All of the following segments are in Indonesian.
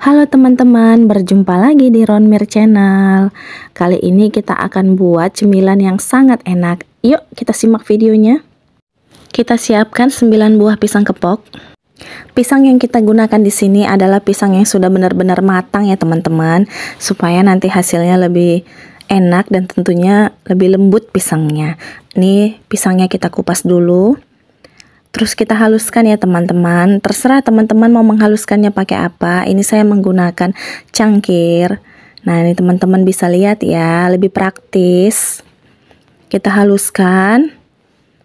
Halo teman-teman, berjumpa lagi di Ronmir Channel. Kali ini kita akan buat cemilan yang sangat enak. Yuk, kita simak videonya. Kita siapkan 9 buah pisang kepok. Pisang yang kita gunakan di sini adalah pisang yang sudah benar-benar matang ya teman-teman, supaya nanti hasilnya lebih enak dan tentunya lebih lembut pisangnya. Nih, pisangnya kita kupas dulu. Terus kita haluskan ya teman-teman. Terserah teman-teman mau menghaluskannya pakai apa. Ini saya menggunakan cangkir. Nah, ini teman-teman bisa lihat ya, lebih praktis. Kita haluskan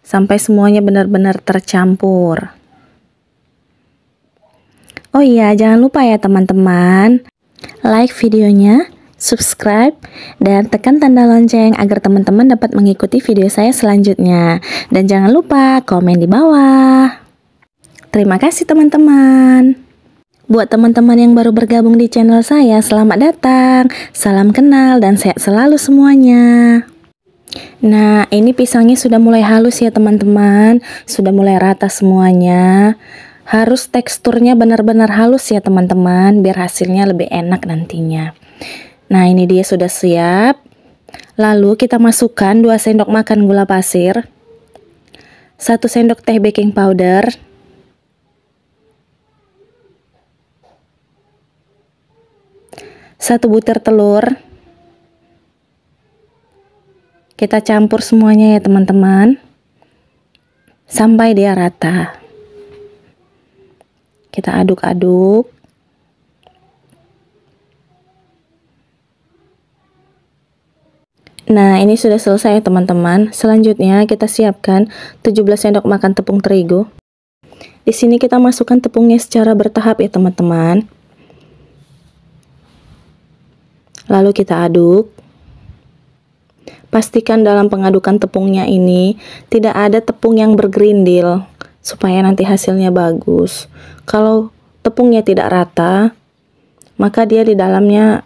sampai semuanya benar-benar tercampur. Oh iya, jangan lupa ya teman-teman, like videonya subscribe, dan tekan tanda lonceng agar teman-teman dapat mengikuti video saya selanjutnya. Dan jangan lupa komen di bawah. Terima kasih teman-teman. Buat teman-teman yang baru bergabung di channel saya, selamat datang, salam kenal, dan sehat selalu semuanya. Nah, ini pisangnya sudah mulai halus ya teman-teman, sudah mulai rata semuanya. Harus teksturnya benar-benar halus ya teman-teman, biar hasilnya lebih enak nantinya. Nah ini dia sudah siap Lalu kita masukkan 2 sendok makan gula pasir 1 sendok teh baking powder satu butir telur kita campur semuanya ya teman-teman sampai dia rata kita aduk-aduk Nah, ini sudah selesai ya teman-teman. Selanjutnya kita siapkan 17 sendok makan tepung terigu. Di sini kita masukkan tepungnya secara bertahap ya teman-teman. Lalu kita aduk. Pastikan dalam pengadukan tepungnya ini tidak ada tepung yang bergerindil supaya nanti hasilnya bagus. Kalau tepungnya tidak rata, maka dia di dalamnya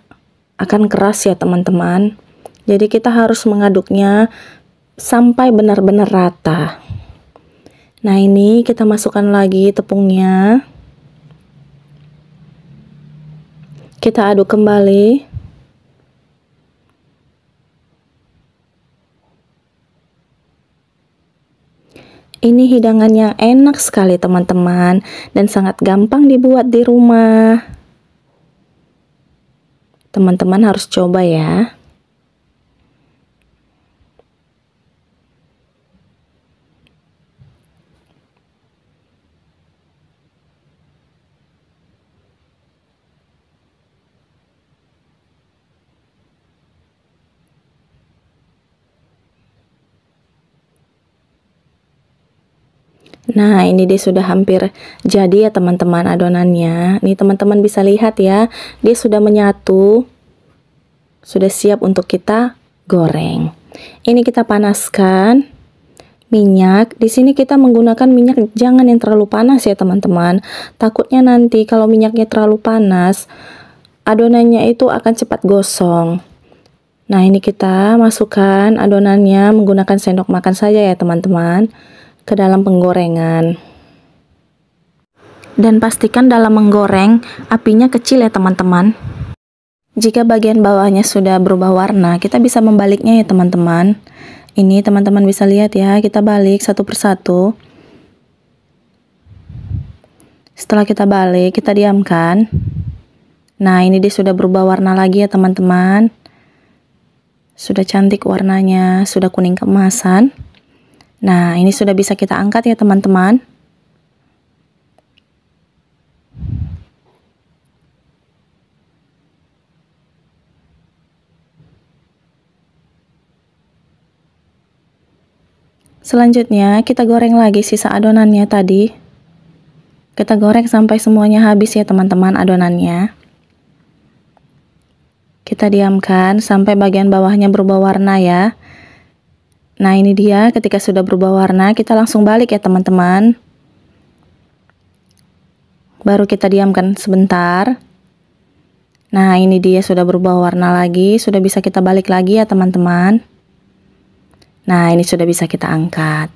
akan keras ya teman-teman. Jadi kita harus mengaduknya sampai benar-benar rata. Nah, ini kita masukkan lagi tepungnya. Kita aduk kembali. Ini hidangan yang enak sekali teman-teman dan sangat gampang dibuat di rumah. Teman-teman harus coba ya. Nah, ini dia sudah hampir jadi ya teman-teman adonannya. Nih teman-teman bisa lihat ya, dia sudah menyatu. Sudah siap untuk kita goreng. Ini kita panaskan minyak. Di sini kita menggunakan minyak jangan yang terlalu panas ya, teman-teman. Takutnya nanti kalau minyaknya terlalu panas, adonannya itu akan cepat gosong. Nah, ini kita masukkan adonannya menggunakan sendok makan saja ya, teman-teman ke dalam penggorengan. Dan pastikan dalam menggoreng apinya kecil ya teman-teman. Jika bagian bawahnya sudah berubah warna, kita bisa membaliknya ya teman-teman. Ini teman-teman bisa lihat ya, kita balik satu persatu. Setelah kita balik, kita diamkan. Nah, ini dia sudah berubah warna lagi ya teman-teman. Sudah cantik warnanya, sudah kuning keemasan. Nah, ini sudah bisa kita angkat ya teman-teman. Selanjutnya, kita goreng lagi sisa adonannya tadi. Kita goreng sampai semuanya habis ya teman-teman adonannya. Kita diamkan sampai bagian bawahnya berubah warna ya. Nah ini dia ketika sudah berubah warna kita langsung balik ya teman-teman Baru kita diamkan sebentar Nah ini dia sudah berubah warna lagi Sudah bisa kita balik lagi ya teman-teman Nah ini sudah bisa kita angkat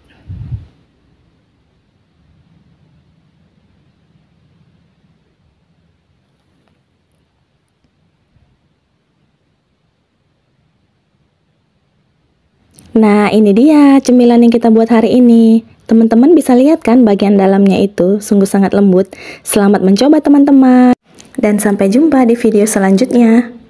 Nah ini dia cemilan yang kita buat hari ini Teman-teman bisa lihat kan bagian dalamnya itu sungguh sangat lembut Selamat mencoba teman-teman Dan sampai jumpa di video selanjutnya